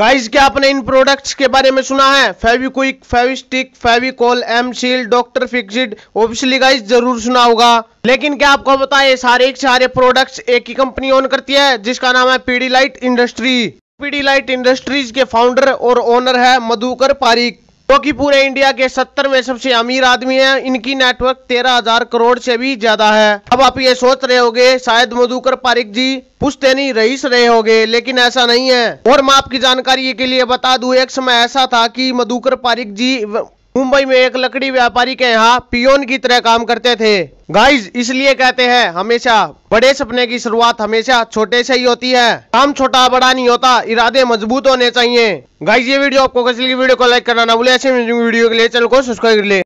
guys क्या आपने इन products के बारे में सुना है Fevikwik Fevistick Fevicol M seal doctor fixit obviously guys जरूर सुना होगा लेकिन क्या आपको बताए सारे के सारे प्रोडक्ट्स एक ही कंपनी ऑन करती है जिसका नाम है Pidilite industry Pidilite industries के फाउंडर और ओनर है मधुकर पारिक कि पूरे इंडिया के सत्तर में सबसे अमीर आदमी है इनकी नेटवर्क तेरह हजार करोड़ से भी ज्यादा है अब आप ये सोच रहे होगे शायद मधुकर पारिक जी पुश्तैनी रईस रहे होंगे लेकिन ऐसा नहीं है और मैं आपकी जानकारी के लिए बता दू एक समय ऐसा था की मधुकर पारिक जी मुंबई में एक लकड़ी व्यापारी के यहाँ पियोन की तरह काम करते थे गाइस इसलिए कहते हैं हमेशा बड़े सपने की शुरुआत हमेशा छोटे से ही होती है काम छोटा बड़ा नहीं होता इरादे मजबूत होने चाहिए गाइस ये वीडियो आपको कैसे वीडियो को लाइक करना ना भूले ऐसे वीडियो के लिए चैनल को सब्सक्राइब कर ले